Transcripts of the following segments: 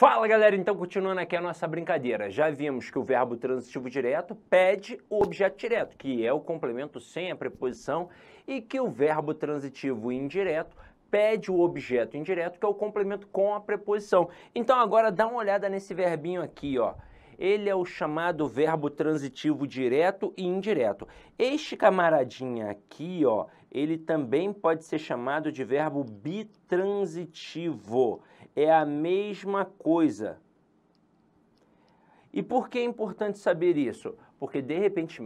Fala galera, então continuando aqui a nossa brincadeira. Já vimos que o verbo transitivo direto pede o objeto direto, que é o complemento sem a preposição, e que o verbo transitivo indireto pede o objeto indireto, que é o complemento com a preposição. Então agora dá uma olhada nesse verbinho aqui, ó. Ele é o chamado verbo transitivo direto e indireto. Este camaradinha aqui, ó, ele também pode ser chamado de verbo bitransitivo é a mesma coisa. E por que é importante saber isso? Porque de repente,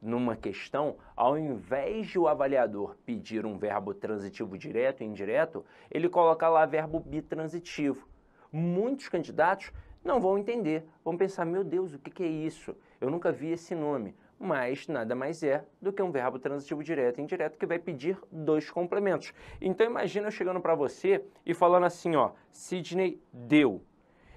numa questão, ao invés de o avaliador pedir um verbo transitivo direto e indireto, ele coloca lá verbo bitransitivo. Muitos candidatos não vão entender, vão pensar: meu Deus, o que é isso? Eu nunca vi esse nome mas nada mais é do que um verbo transitivo direto e indireto que vai pedir dois complementos. Então imagina eu chegando para você e falando assim, ó, Sidney deu.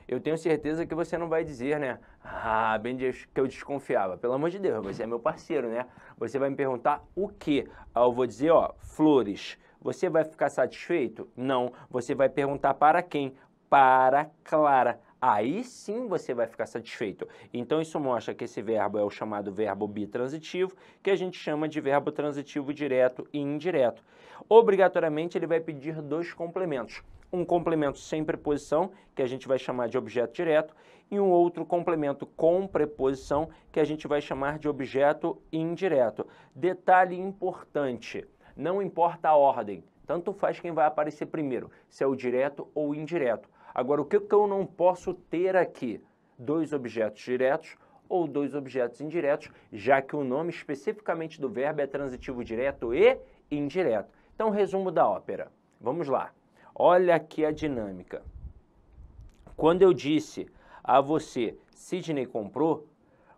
Eu tenho certeza que você não vai dizer, né? Ah, bem que eu desconfiava. Pelo amor de Deus, você é meu parceiro, né? Você vai me perguntar o quê? Aí eu vou dizer, ó, flores. Você vai ficar satisfeito? Não. Você vai perguntar para quem? Para Clara aí sim você vai ficar satisfeito. Então isso mostra que esse verbo é o chamado verbo bitransitivo, que a gente chama de verbo transitivo direto e indireto. Obrigatoriamente ele vai pedir dois complementos. Um complemento sem preposição, que a gente vai chamar de objeto direto, e um outro complemento com preposição, que a gente vai chamar de objeto indireto. Detalhe importante, não importa a ordem, tanto faz quem vai aparecer primeiro, se é o direto ou o indireto Agora, o que eu não posso ter aqui? Dois objetos diretos ou dois objetos indiretos, já que o nome especificamente do verbo é transitivo direto e indireto. Então, resumo da ópera. Vamos lá. Olha aqui a dinâmica. Quando eu disse a você, Sidney comprou,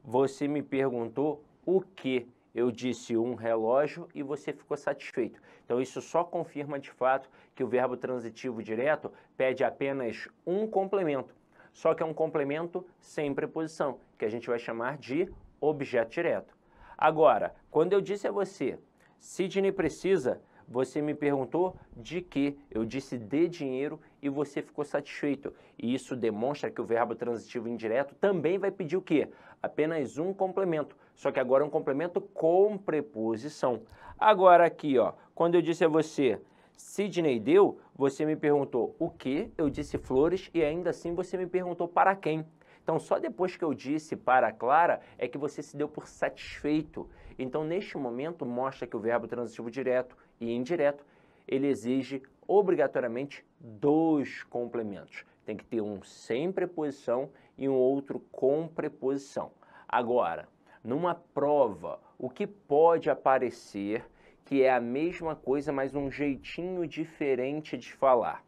você me perguntou o que eu disse um relógio e você ficou satisfeito. Então isso só confirma de fato que o verbo transitivo direto pede apenas um complemento. Só que é um complemento sem preposição, que a gente vai chamar de objeto direto. Agora, quando eu disse a você, Sidney precisa, você me perguntou de que? Eu disse de dinheiro e você ficou satisfeito. E isso demonstra que o verbo transitivo indireto também vai pedir o quê? apenas um complemento, só que agora é um complemento com preposição. Agora aqui, ó, quando eu disse a você, Sidney deu, você me perguntou o que, eu disse flores e ainda assim você me perguntou para quem. Então, só depois que eu disse para Clara é que você se deu por satisfeito. Então, neste momento, mostra que o verbo transitivo direto e indireto, ele exige obrigatoriamente dois complementos. Tem que ter um sem preposição e um outro com preposição. Agora, numa prova, o que pode aparecer que é a mesma coisa, mas um jeitinho diferente de falar.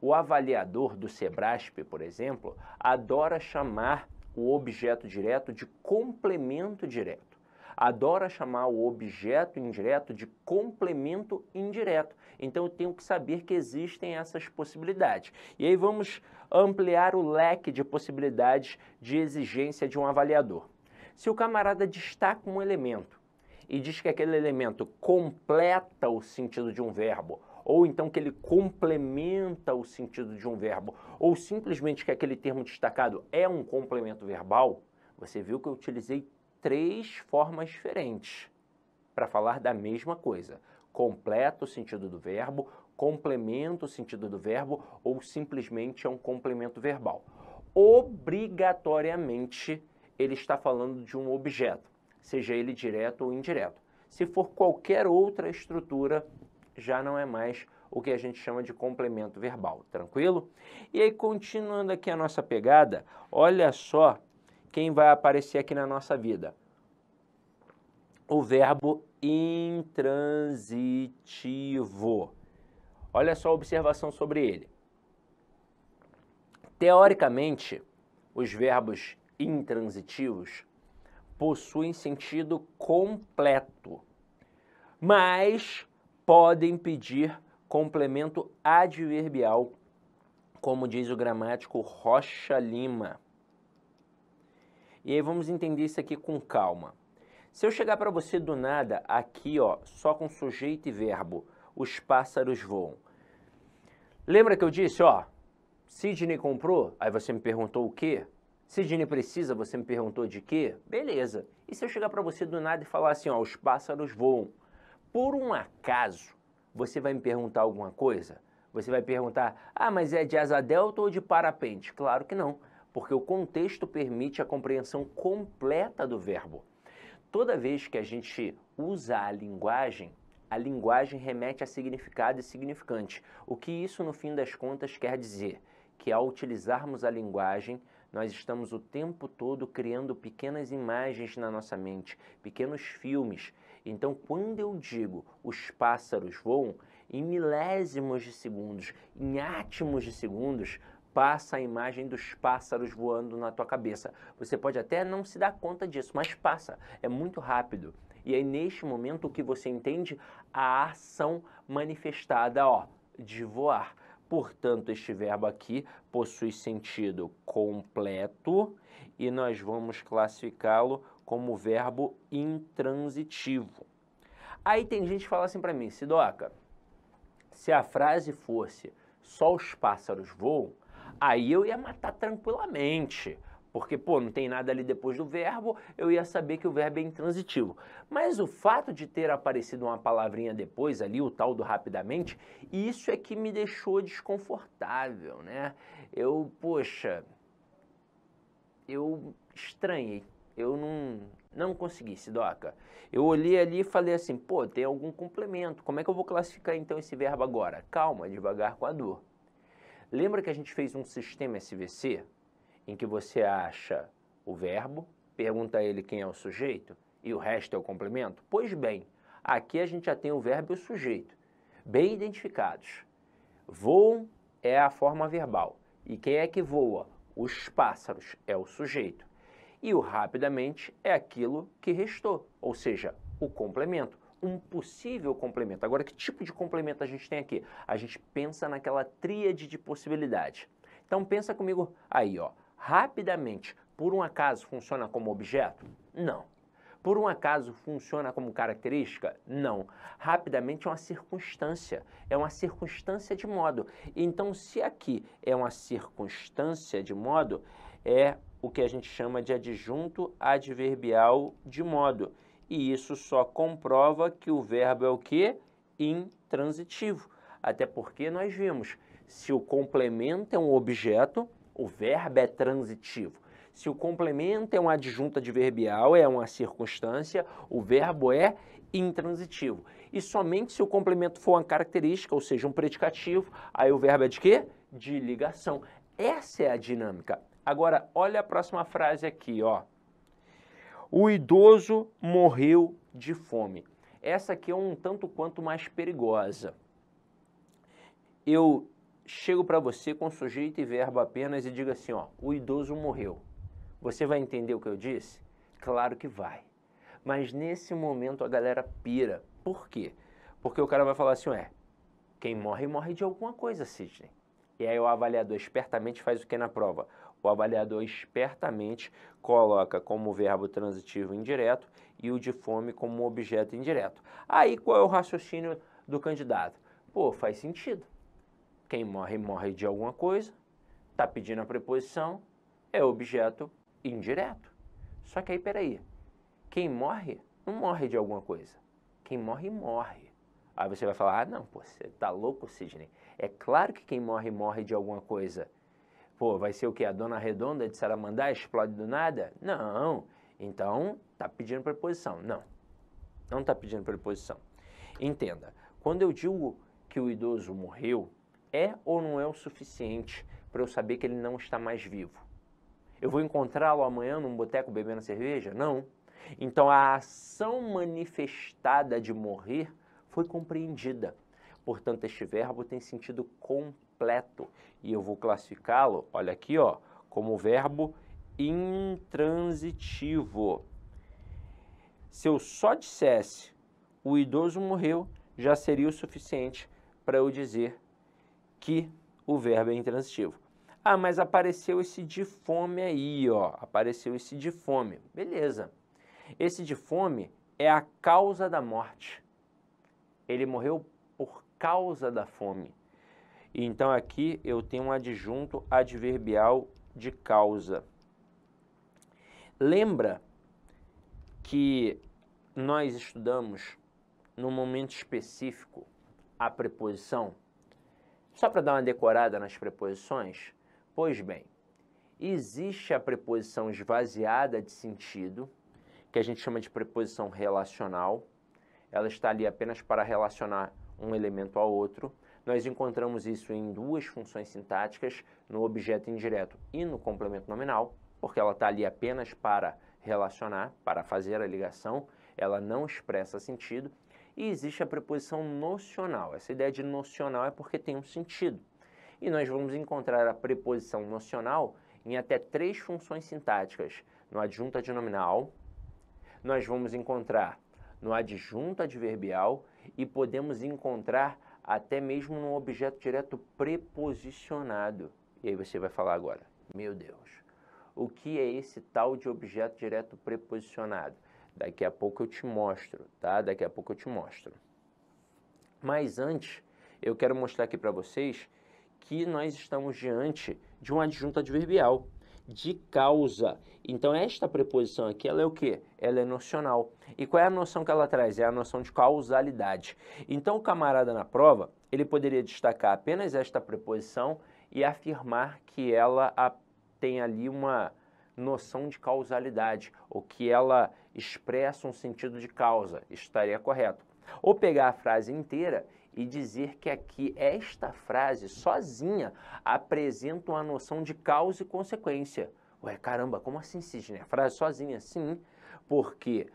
O avaliador do Sebrasp, por exemplo, adora chamar o objeto direto de complemento direto adora chamar o objeto indireto de complemento indireto. Então eu tenho que saber que existem essas possibilidades. E aí vamos ampliar o leque de possibilidades de exigência de um avaliador. Se o camarada destaca um elemento e diz que aquele elemento completa o sentido de um verbo, ou então que ele complementa o sentido de um verbo, ou simplesmente que aquele termo destacado é um complemento verbal, você viu que eu utilizei três formas diferentes para falar da mesma coisa. Completa o sentido do verbo, complementa o sentido do verbo ou simplesmente é um complemento verbal. Obrigatoriamente ele está falando de um objeto, seja ele direto ou indireto. Se for qualquer outra estrutura, já não é mais o que a gente chama de complemento verbal, tranquilo? E aí, continuando aqui a nossa pegada, olha só quem vai aparecer aqui na nossa vida? O verbo intransitivo. Olha só a observação sobre ele. Teoricamente, os verbos intransitivos possuem sentido completo, mas podem pedir complemento adverbial, como diz o gramático Rocha Lima. E aí vamos entender isso aqui com calma. Se eu chegar para você do nada, aqui ó, só com sujeito e verbo, os pássaros voam. Lembra que eu disse, ó, Sidney comprou? Aí você me perguntou o quê? Sidney precisa? Você me perguntou de quê? Beleza. E se eu chegar para você do nada e falar assim, ó, os pássaros voam? Por um acaso, você vai me perguntar alguma coisa? Você vai perguntar, ah, mas é de asa delta ou de parapente? Claro que não porque o contexto permite a compreensão completa do verbo. Toda vez que a gente usa a linguagem, a linguagem remete a significado e significante. O que isso, no fim das contas, quer dizer? Que ao utilizarmos a linguagem, nós estamos o tempo todo criando pequenas imagens na nossa mente, pequenos filmes. Então, quando eu digo os pássaros voam, em milésimos de segundos, em átimos de segundos, passa a imagem dos pássaros voando na tua cabeça. Você pode até não se dar conta disso, mas passa, é muito rápido. E aí neste momento o que você entende a ação manifestada, ó, de voar. Portanto, este verbo aqui possui sentido completo e nós vamos classificá-lo como verbo intransitivo. Aí tem gente que fala assim para mim, Sidoca, se a frase fosse só os pássaros voam, aí eu ia matar tranquilamente. Porque, pô, não tem nada ali depois do verbo, eu ia saber que o verbo é intransitivo. Mas o fato de ter aparecido uma palavrinha depois ali, o tal do rapidamente, isso é que me deixou desconfortável, né? Eu, poxa, eu estranhei. Eu não, não consegui, Sidoca. Eu olhei ali e falei assim, pô, tem algum complemento. Como é que eu vou classificar então esse verbo agora? Calma, devagar com a dor. Lembra que a gente fez um sistema SVC em que você acha o verbo, pergunta a ele quem é o sujeito e o resto é o complemento? Pois bem, aqui a gente já tem o verbo e o sujeito, bem identificados. Voam é a forma verbal. E quem é que voa? Os pássaros é o sujeito. E o rapidamente é aquilo que restou, ou seja, o complemento um possível complemento. Agora, que tipo de complemento a gente tem aqui? A gente pensa naquela tríade de possibilidades. Então, pensa comigo aí, ó. Rapidamente, por um acaso funciona como objeto? Não. Por um acaso funciona como característica? Não. Rapidamente é uma circunstância. É uma circunstância de modo. Então, se aqui é uma circunstância de modo, é o que a gente chama de adjunto adverbial de modo e isso só comprova que o verbo é o que? Intransitivo. Até porque nós vimos, se o complemento é um objeto, o verbo é transitivo. Se o complemento é uma adjunta adverbial, é uma circunstância, o verbo é intransitivo. E somente se o complemento for uma característica, ou seja, um predicativo, aí o verbo é de quê? De ligação. Essa é a dinâmica. Agora, olha a próxima frase aqui, ó o idoso morreu de fome. Essa aqui é um tanto quanto mais perigosa. Eu chego para você com sujeito e verbo apenas e digo assim, ó, o idoso morreu. Você vai entender o que eu disse? Claro que vai. Mas nesse momento a galera pira. Por quê? Porque o cara vai falar assim, é, quem morre, morre de alguma coisa, Sidney. E aí o avaliador espertamente faz o que na prova? O avaliador espertamente coloca como verbo transitivo indireto e o de fome como objeto indireto. Aí qual é o raciocínio do candidato? Pô, faz sentido. Quem morre, morre de alguma coisa, está pedindo a preposição, é objeto indireto. Só que aí, peraí, quem morre, não morre de alguma coisa. Quem morre, morre. Aí você vai falar, ah, não, pô, você tá louco, Sidney. É claro que quem morre, morre de alguma coisa. Pô, vai ser o quê? A dona redonda de Saramandá explode do nada? Não. Então, tá pedindo preposição. Não. Não tá pedindo preposição. Entenda, quando eu digo que o idoso morreu, é ou não é o suficiente para eu saber que ele não está mais vivo? Eu vou encontrá-lo amanhã num boteco bebendo cerveja? Não. Então a ação manifestada de morrer foi compreendida. Portanto, este verbo tem sentido completo completo e eu vou classificá-lo, olha aqui, ó, como verbo intransitivo. Se eu só dissesse o idoso morreu, já seria o suficiente para eu dizer que o verbo é intransitivo. Ah, mas apareceu esse de fome aí, ó. Apareceu esse de fome. Beleza. Esse de fome é a causa da morte. Ele morreu por causa da fome então aqui eu tenho um adjunto adverbial de causa. Lembra que nós estudamos num momento específico a preposição? Só para dar uma decorada nas preposições? Pois bem, existe a preposição esvaziada de sentido, que a gente chama de preposição relacional. Ela está ali apenas para relacionar um elemento ao outro. Nós encontramos isso em duas funções sintáticas, no objeto indireto e no complemento nominal, porque ela está ali apenas para relacionar, para fazer a ligação, ela não expressa sentido. E existe a preposição nocional. Essa ideia de nocional é porque tem um sentido. E nós vamos encontrar a preposição nocional em até três funções sintáticas: no adjunto adnominal, nós vamos encontrar no adjunto adverbial e podemos encontrar até mesmo num objeto direto preposicionado. E aí você vai falar agora, meu Deus, o que é esse tal de objeto direto preposicionado? Daqui a pouco eu te mostro, tá? Daqui a pouco eu te mostro. Mas antes, eu quero mostrar aqui para vocês que nós estamos diante de um adjunto adverbial de causa. Então esta preposição aqui, ela é o que? Ela é nocional. E qual é a noção que ela traz? É a noção de causalidade. Então o camarada na prova, ele poderia destacar apenas esta preposição e afirmar que ela tem ali uma noção de causalidade, ou que ela expressa um sentido de causa, estaria correto. Ou pegar a frase inteira e dizer que aqui esta frase sozinha apresenta uma noção de causa e consequência. Ué, caramba, como assim, Sidney? A frase sozinha, sim, porque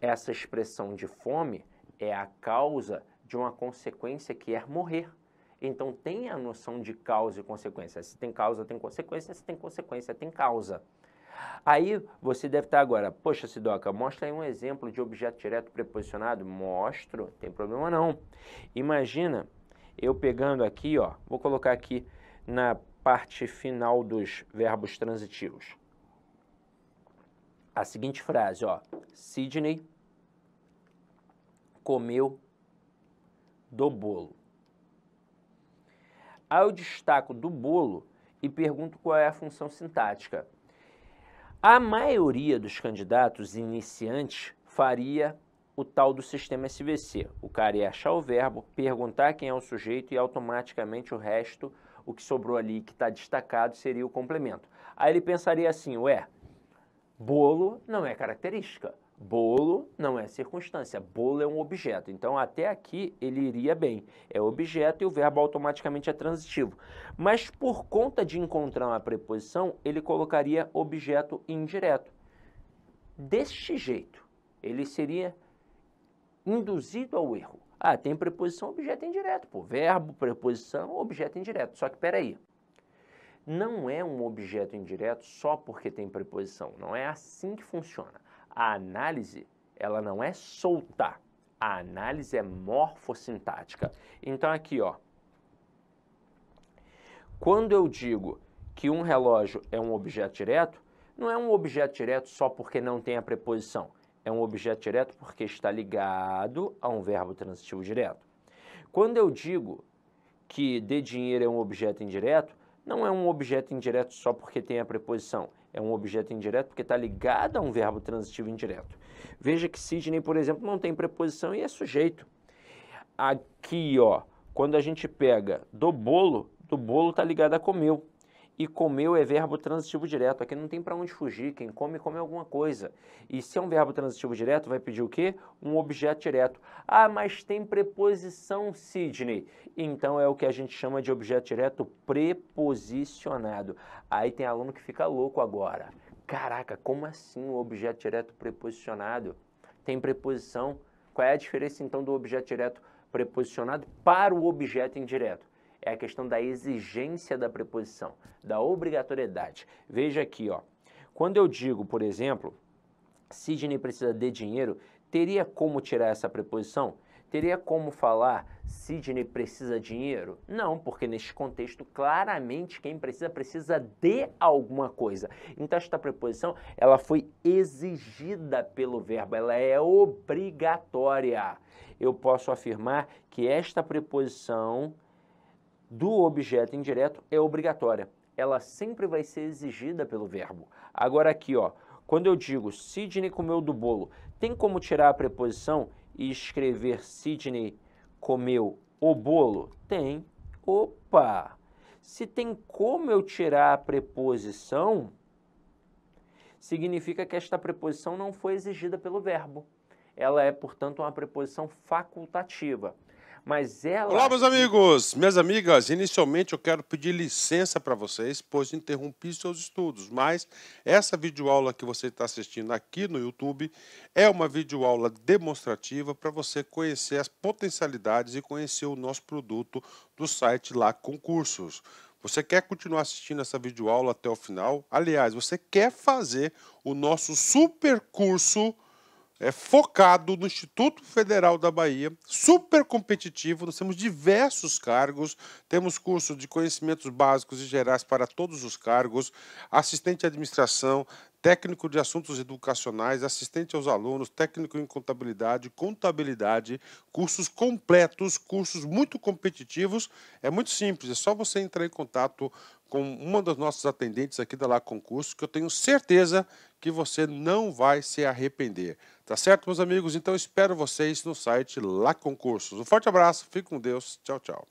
essa expressão de fome é a causa de uma consequência que é morrer. Então tem a noção de causa e consequência. Se tem causa, tem consequência. Se tem consequência, tem causa. Aí você deve estar agora, poxa, Sidoca, mostra aí um exemplo de objeto direto preposicionado. Mostro, tem problema não. Imagina eu pegando aqui, ó, vou colocar aqui na parte final dos verbos transitivos. A seguinte frase, ó, Sidney comeu do bolo. Aí eu destaco do bolo e pergunto qual é a função sintática. A maioria dos candidatos iniciantes faria o tal do sistema SVC. O cara ia achar o verbo, perguntar quem é o sujeito e automaticamente o resto, o que sobrou ali que está destacado, seria o complemento. Aí ele pensaria assim: ué, bolo não é característica, Bolo não é circunstância, bolo é um objeto. Então, até aqui ele iria bem. É objeto e o verbo automaticamente é transitivo. Mas por conta de encontrar uma preposição, ele colocaria objeto indireto. Deste jeito, ele seria induzido ao erro. Ah, tem preposição, objeto indireto. Pô, verbo, preposição, objeto indireto. Só que peraí. Não é um objeto indireto só porque tem preposição. Não é assim que funciona a análise ela não é solta, a análise é morfossintática. Então aqui, ó, quando eu digo que um relógio é um objeto direto, não é um objeto direto só porque não tem a preposição. É um objeto direto porque está ligado a um verbo transitivo direto. Quando eu digo que de dinheiro é um objeto indireto, não é um objeto indireto só porque tem a preposição é um objeto indireto porque está ligado a um verbo transitivo indireto. Veja que Sidney, por exemplo, não tem preposição e é sujeito. Aqui, ó, quando a gente pega do bolo, do bolo está ligado a comeu e comeu é verbo transitivo direto. Aqui não tem para onde fugir. Quem come, come alguma coisa. E se é um verbo transitivo direto, vai pedir o quê? Um objeto direto. Ah, mas tem preposição, Sidney. Então é o que a gente chama de objeto direto preposicionado. Aí tem aluno que fica louco agora. Caraca, como assim o objeto direto preposicionado? Tem preposição. Qual é a diferença então do objeto direto preposicionado para o objeto indireto? é a questão da exigência da preposição, da obrigatoriedade. Veja aqui, ó. Quando eu digo, por exemplo, Sidney precisa de dinheiro, teria como tirar essa preposição? Teria como falar Sidney precisa de dinheiro? Não, porque neste contexto, claramente, quem precisa, precisa de alguma coisa. Então, esta preposição, ela foi exigida pelo verbo, ela é obrigatória. Eu posso afirmar que esta preposição do objeto indireto é obrigatória. Ela sempre vai ser exigida pelo verbo. Agora aqui, ó, quando eu digo Sidney comeu do bolo, tem como tirar a preposição e escrever Sidney comeu o bolo? Tem. Opa! Se tem como eu tirar a preposição, significa que esta preposição não foi exigida pelo verbo. Ela é, portanto, uma preposição facultativa mas ela. Olá, meus amigos, minhas amigas. Inicialmente eu quero pedir licença para vocês, pois interrompi seus estudos, mas essa videoaula que você está assistindo aqui no YouTube é uma videoaula demonstrativa para você conhecer as potencialidades e conhecer o nosso produto do site lá Concursos. Você quer continuar assistindo essa videoaula até o final? Aliás, você quer fazer o nosso super curso é, focado no Instituto Federal da Bahia, super competitivo. Nós temos diversos cargos, temos curso de conhecimentos básicos e gerais para todos os cargos, assistente de administração, técnico de assuntos educacionais, assistente aos alunos, técnico em contabilidade, contabilidade, cursos completos, cursos muito competitivos. É muito simples, é só você entrar em contato com uma das nossas atendentes aqui da Lá Concurso, que eu tenho certeza que você não vai se arrepender. Tá certo, meus amigos? Então espero vocês no site Lá Concursos. Um forte abraço, fique com Deus, tchau, tchau.